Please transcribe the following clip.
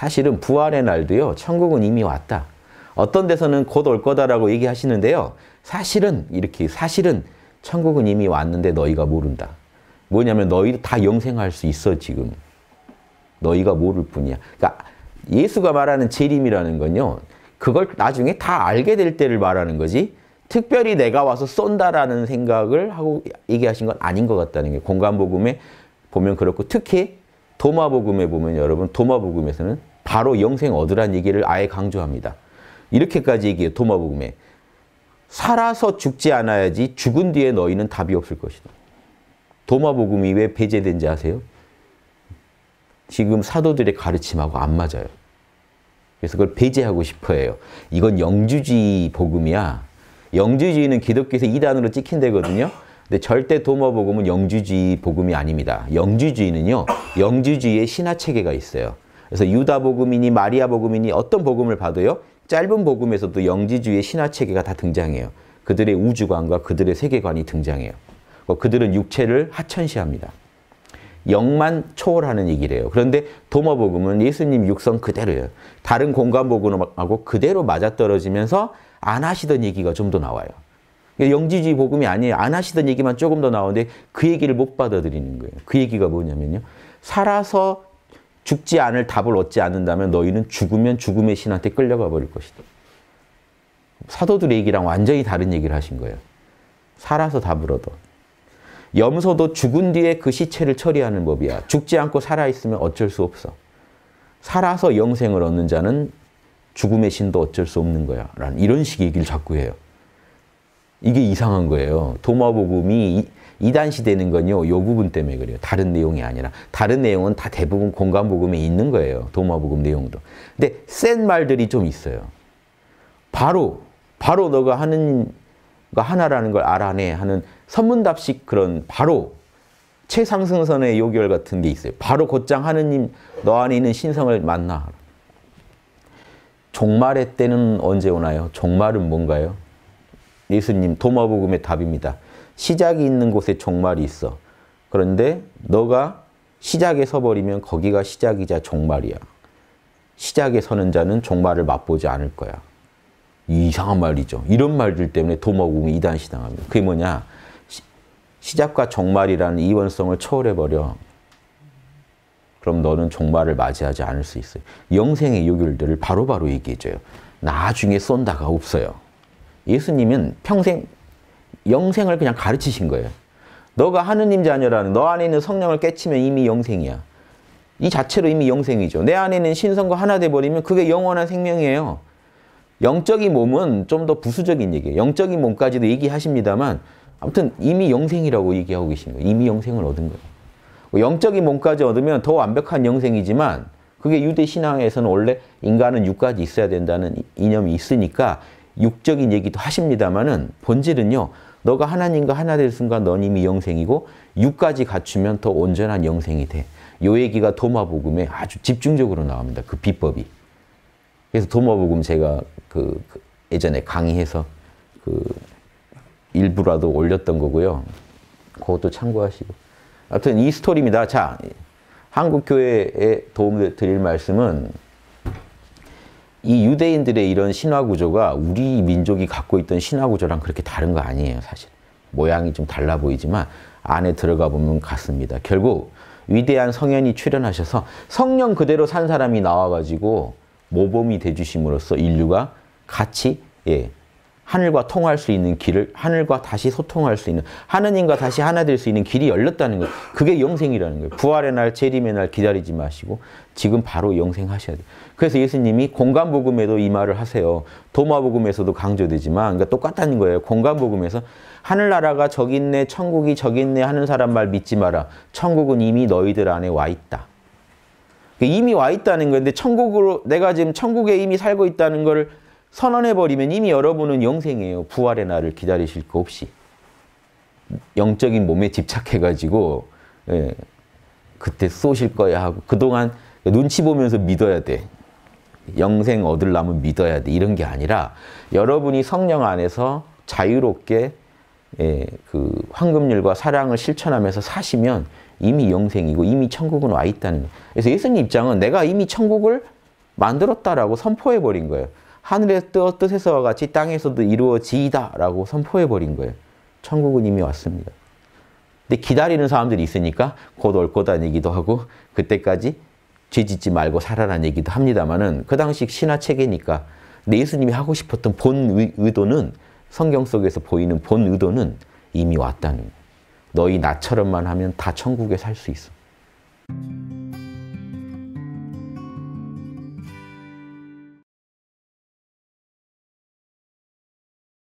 사실은 부활의 날도요. 천국은 이미 왔다. 어떤 데서는 곧 올 거다라고 얘기하시는데요. 사실은 이렇게 사실은 천국은 이미 왔는데 너희가 모른다. 뭐냐면 너희 다 영생할 수 있어 지금. 너희가 모를 뿐이야. 그러니까 예수가 말하는 재림이라는 건요. 그걸 나중에 다 알게 될 때를 말하는 거지. 특별히 내가 와서 쏜다라는 생각을 하고 얘기하신 건 아닌 것 같다는 게 공간복음에 보면 그렇고 특히 도마복음에 보면 여러분 도마복음에서는 바로 영생 얻으란 얘기를 아예 강조합니다. 이렇게까지 얘기해요. 도마복음에. 살아서 죽지 않아야지 죽은 뒤에 너희는 답이 없을 것이다. 도마복음이 왜 배제된지 아세요? 지금 사도들의 가르침하고 안 맞아요. 그래서 그걸 배제하고 싶어 해요. 이건 영주주의 복음이야. 영주주의는 기독교에서 이단으로 찍힌 데거든요. 근데 절대 도마복음은 영주주의 복음이 아닙니다. 영주주의는요. 영주주의의 신화체계가 있어요. 그래서 유다 복음이니 마리아 복음이니 어떤 복음을 봐도요. 짧은 복음에서도 영지주의 신화 체계가 다 등장해요. 그들의 우주관과 그들의 세계관이 등장해요. 그들은 육체를 하천시합니다. 영만 초월하는 얘기를 해요. 그런데 도마복음은 예수님 육성 그대로예요. 다른 공간복음하고 그대로 맞아떨어지면서 안 하시던 얘기가 좀 더 나와요. 그러니까 영지주의 복음이 아니에요. 안 하시던 얘기만 조금 더 나오는데 그 얘기를 못 받아들이는 거예요. 그 얘기가 뭐냐면요. 살아서 죽지 않을 답을 얻지 않는다면 너희는 죽으면 죽음의 신한테 끌려가 버릴 것이다. 사도들의 얘기랑 완전히 다른 얘기를 하신 거예요. 살아서 답을 얻어. 염소도 죽은 뒤에 그 시체를 처리하는 법이야. 죽지 않고 살아있으면 어쩔 수 없어. 살아서 영생을 얻는 자는 죽음의 신도 어쩔 수 없는 거야. 라는 이런 식의 얘기를 자꾸 해요. 이게 이상한 거예요. 도마복음이 이단시 되는 건요. 요 부분 때문에 그래요. 다른 내용이 아니라 다른 내용은 다 대부분 공간 복음에 있는 거예요. 도마 복음 내용도. 근데 센 말들이 좀 있어요. 바로 바로 너가 하는 거 하나라는 걸 알아내 하는 선문답식 그런 바로 최상승선의 요결 같은 게 있어요. 바로 곧장 하느님 너 안에 있는 신성을 만나. 종말의 때는 언제 오나요? 종말은 뭔가요? 예수님 도마복음의 답입니다. 시작이 있는 곳에 종말이 있어. 그런데 너가 시작에 서버리면 거기가 시작이자 종말이야. 시작에 서는 자는 종말을 맛보지 않을 거야. 이상한 말이죠. 이런 말들 때문에 도모공이 이단시당합니다. 그게 뭐냐? 시, 작과 종말이라는 이원성을 초월해버려. 그럼 너는 종말을 맞이하지 않을 수 있어요. 영생의 요결들을 바로 바로 얘기해줘요. 나중에 쏜다가 없어요. 예수님은 평생 영생을 그냥 가르치신 거예요. 너가 하느님 자녀라는 너 안에 있는 성령을 깨치면 이미 영생이야. 이 자체로 이미 영생이죠. 내 안에 는 신성과 하나 돼버리면 그게 영원한 생명이에요. 영적인 몸은 좀 더 부수적인 얘기예요. 영적인 몸까지도 얘기하십니다만 아무튼 이미 영생이라고 얘기하고 계신 거예요. 이미 영생을 얻은 거예요. 뭐 영적인 몸까지 얻으면 더 완벽한 영생이지만 그게 유대 신앙에서는 원래 인간은 육까지 있어야 된다는 이념이 있으니까 육적인 얘기도 하십니다만은 본질은요. 너가 하나님과 하나 될 순간 넌 이미 영생이고 육까지 갖추면 더 온전한 영생이 돼. 요 얘기가 도마복음에 아주 집중적으로 나옵니다. 그 비법이. 그래서 도마복음 제가 그, 그 예전에 강의해서 그 일부라도 올렸던 거고요. 그것도 참고하시고. 아무튼 이 스토리입니다. 자, 한국교회에 도움 드릴 말씀은 이 유대인들의 이런 신화 구조가 우리 민족이 갖고 있던 신화 구조랑 그렇게 다른 거 아니에요, 사실. 모양이 좀 달라 보이지만 안에 들어가 보면 같습니다. 결국 위대한 성현이 출연하셔서 성령 그대로 산 사람이 나와가지고 모범이 돼주심으로써 인류가 같이 예, 하늘과 통할 수 있는 길을 하늘과 다시 소통할 수 있는 하느님과 다시 하나 될 수 있는 길이 열렸다는 거예요. 그게 영생이라는 거예요. 부활의 날, 재림의 날 기다리지 마시고 지금 바로 영생하셔야 돼요. 그래서 예수님이 공간복음에도 이 말을 하세요. 도마복음에서도 강조되지만 그러니까 똑같다는 거예요. 공간복음에서 하늘나라가 저기 있네, 천국이 저기 있네 하는 사람 말 믿지 마라. 천국은 이미 너희들 안에 와 있다. 그러니까 이미 와 있다는 건데 천국으로 내가 지금 천국에 이미 살고 있다는 거 선언해버리면 이미 여러분은 영생이에요. 부활의 날을 기다리실 거 없이. 영적인 몸에 집착해가지고 예, 그때 쏘실 거야 하고 그동안 눈치 보면서 믿어야 돼. 영생 얻으려면 믿어야 돼. 이런 게 아니라 여러분이 성령 안에서 자유롭게 예, 그 황금률과 사랑을 실천하면서 사시면 이미 영생이고 이미 천국은 와 있다는 거예요. 그래서 예수님 입장은 내가 이미 천국을 만들었다라고 선포해버린 거예요. 하늘의 뜻, 뜨었서와 같이 땅에서도 이루어지이다라고 선포해버린 거예요. 천국은 이미 왔습니다. 근데 기다리는 사람들이 있으니까 곧 올 거다는 얘기도 하고 그때까지 죄 짓지 말고 살아라는 얘기도 합니다만은 그 당시 신화체계니까 예수님이 하고 싶었던 본 의도는 성경 속에서 보이는 본 의도는 이미 왔다는 거예요. 너희 나처럼만 하면 다 천국에 살 수 있어.